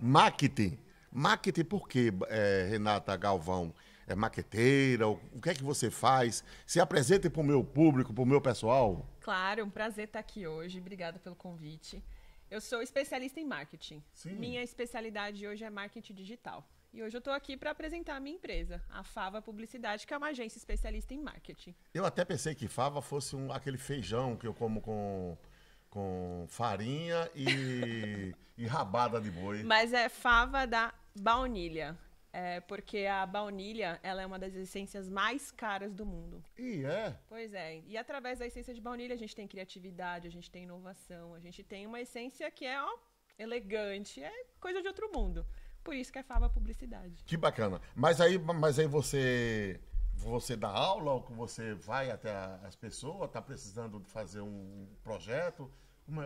Marketing. Marketing por quê, é, Renata Galvão? É maqueteira? O, que é que você faz? Se apresente para o meu público, para o meu pessoal. Claro, um prazer estar aqui hoje. Obrigada pelo convite. Eu sou especialista em marketing. Sim. Minha especialidade hoje é marketing digital. E hoje eu estou aqui para apresentar a minha empresa, a Fava Publicidade, que é uma agência especialista em marketing. Eu até pensei que Fava fosse um, aquele feijão que eu como com com farinha e, e rabada de boi. Mas é fava da baunilha. É porque a baunilha, ela é uma das essências mais caras do mundo. E é? Pois é. E através da essência de baunilha, a gente tem criatividade, a gente tem inovação, a gente tem uma essência que é, ó, elegante, é coisa de outro mundo. Por isso que é fava publicidade. Que bacana. Mas aí, mas aí você você dá aula ou você vai até as pessoas, está precisando fazer um projeto?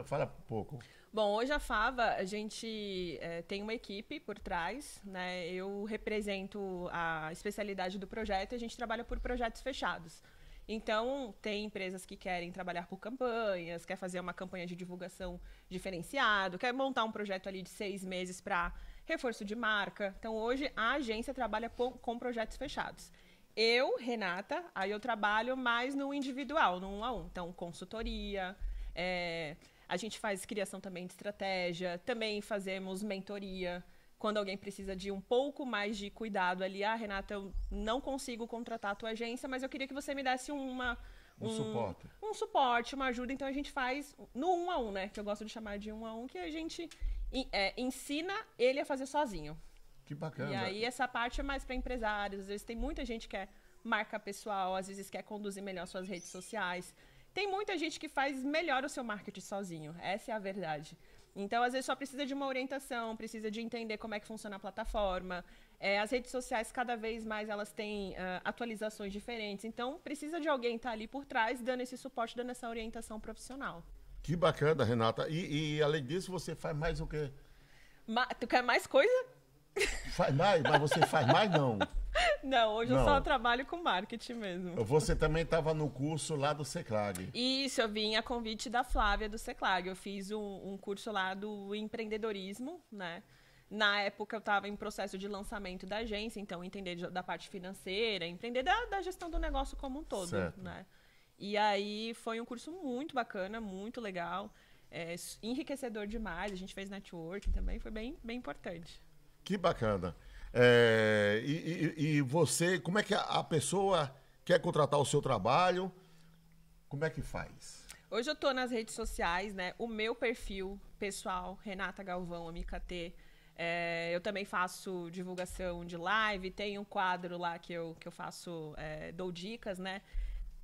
Fala pouco. Bom, hoje a Fava, a gente é, tem uma equipe por trás, né? Eu represento a especialidade do projeto e a gente trabalha por projetos fechados. Então, tem empresas que querem trabalhar por campanhas, quer fazer uma campanha de divulgação diferenciado, quer montar um projeto ali de seis meses para reforço de marca. Então, hoje a agência trabalha com projetos fechados. Eu, Renata, aí eu trabalho mais no individual, no um a um. Então, consultoria, é, a gente faz criação também de estratégia, também fazemos mentoria. Quando alguém precisa de um pouco mais de cuidado ali, ah, Renata, eu não consigo contratar a tua agência, mas eu queria que você me desse uma, um, um, suporte. Um suporte, uma ajuda. Então a gente faz no um a um, né? Que eu gosto de chamar de um a um, que a gente é, ensina ele a fazer sozinho. Que bacana. E aí essa parte é mais para empresários. Às vezes tem muita gente que quer é marca pessoal, às vezes quer conduzir melhor suas redes sociais. Tem muita gente que faz melhor o seu marketing sozinho. Essa é a verdade. Então, às vezes, só precisa de uma orientação, precisa de entender como é que funciona a plataforma. É, as redes sociais, cada vez mais, elas têm uh, atualizações diferentes. Então, precisa de alguém estar tá ali por trás, dando esse suporte, dando essa orientação profissional. Que bacana, Renata. E, e além disso, você faz mais o quê? Ma tu quer mais coisa? Faz mais, mas você faz mais não. Não, hoje Não. eu só trabalho com marketing mesmo. Você também estava no curso lá do Seclag. Isso, eu vim a convite da Flávia do Seclag. Eu fiz um, um curso lá do empreendedorismo, né? Na época eu estava em processo de lançamento da agência, então entender da parte financeira, entender da, da gestão do negócio como um todo, certo. né? E aí foi um curso muito bacana, muito legal, é, enriquecedor demais. A gente fez network também, foi bem, bem importante. Que bacana. É, e, e, e, você, como é que a, pessoa quer contratar o seu trabalho? Como é que faz? Hoje eu estou nas redes sociais, né? O meu perfil pessoal, Renata Galvão, MKT. É, eu também faço divulgação de live, tem um quadro lá que eu, que eu faço, é, dou dicas, né?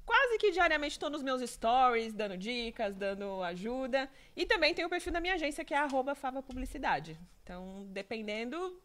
Quase que diariamente estou nos meus stories, dando dicas, dando ajuda. E também tem o perfil da minha agência, que é arroba Fava Publicidade. Então, dependendo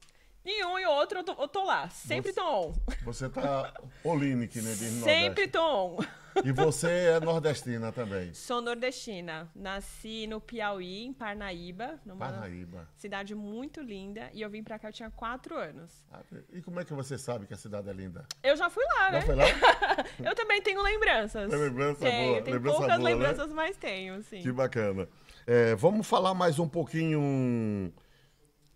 em um e outro eu tô, eu tô lá. Sempre você, tô on. Você tá olínique, né? De Sempre tô on. E você é nordestina também? Sou nordestina. Nasci no Piauí, em Parnaíba. Parnaíba. Cidade muito linda. E eu vim pra cá, eu tinha quatro anos. Ah, e como é que você sabe que a cidade é linda? Eu já fui lá, já né? Foi lá? eu também tenho lembranças. tem lembrança tenho, boa. Tenho lembrança poucas boa, né? lembranças, né? mas tenho, sim. Que bacana. É, vamos falar mais um pouquinho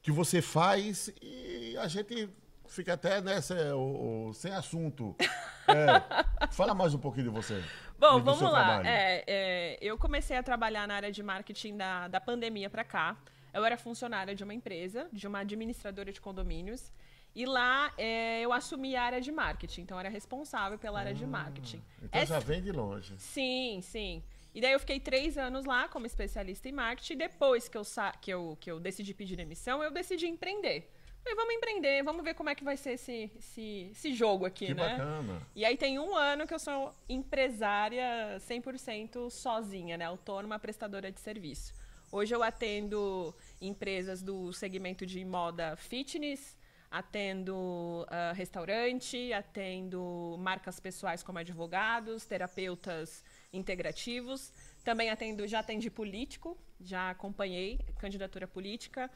que você faz e a gente fica até nessa, né, o, o, sem assunto. É, fala mais um pouquinho de você. Bom, vamos lá. É, é, eu comecei a trabalhar na área de marketing da, da pandemia para cá. Eu era funcionária de uma empresa, de uma administradora de condomínios. E lá é, eu assumi a área de marketing, então eu era responsável pela ah, área de ah, marketing. Então já vem de longe. Sim, sim. E daí eu fiquei três anos lá como especialista em marketing. E depois que eu, que, eu, que eu decidi pedir demissão, eu decidi empreender vamos empreender, vamos ver como é que vai ser esse, esse, esse jogo aqui, que né? Bacana. E aí tem um ano que eu sou empresária 100% sozinha, né? Autônoma, prestadora de serviço. Hoje eu atendo empresas do segmento de moda fitness, atendo uh, restaurante, atendo marcas pessoais como advogados, terapeutas integrativos. Também atendo, já atendi político, já acompanhei candidatura política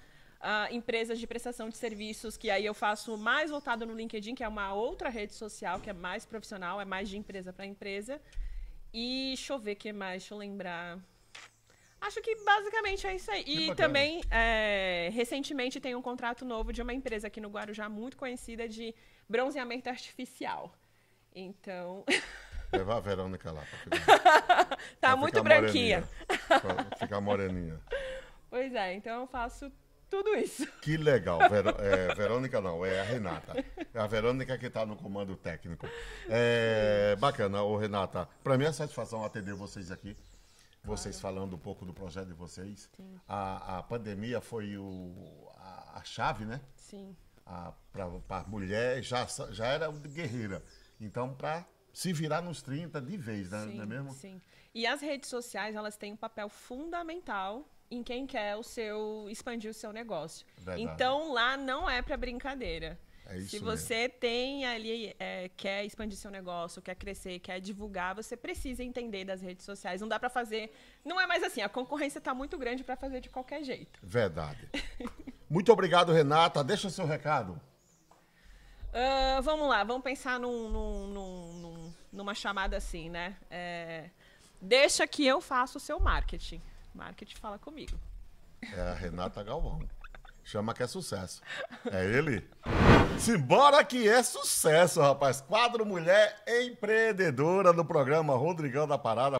uh, empresas de prestação de serviços, que aí eu faço mais voltado no LinkedIn, que é uma outra rede social, que é mais profissional, é mais de empresa para empresa. E deixa eu ver o que mais, deixa eu lembrar. Acho que basicamente é isso aí. e também, é, recentemente, tem um contrato novo de uma empresa aqui no Guarujá, muito conhecida, de bronzeamento artificial. Então. Levar a Verônica lá. Pra ficar... tá pra muito ficar branquinha. Moreninha. pra ficar moreninha. Pois é, então eu faço tudo isso. Que legal. Ver, é, Verônica não, é a Renata. É a Verônica que está no comando técnico. É, bacana, ô Renata. Para mim é satisfação atender vocês aqui. Vocês claro. falando um pouco do projeto de vocês. Sim. A, a pandemia foi o, a, a chave, né? Sim. Para a mulher, já, já era guerreira. Então, para se virar nos 30 de vez, né? Sim, não é mesmo? Sim. E as redes sociais, elas têm um papel fundamental em quem quer o seu expandir o seu negócio. Verdade. Então lá não é para brincadeira. É Se você mesmo. tem ali, é, quer expandir seu negócio, quer crescer, quer divulgar, você precisa entender das redes sociais. Não dá para fazer. Não é mais assim, a concorrência está muito grande para fazer de qualquer jeito. Verdade. muito obrigado, Renata. Deixa seu recado. Uh, vamos lá, vamos pensar num, num, num, numa chamada assim, né? É, deixa que eu faça o seu marketing. Marketing fala comigo. É a Renata Galvão. Chama que é sucesso. É ele? Simbora que é sucesso, rapaz. Quadro Mulher Empreendedora no programa Rodrigão da Parada.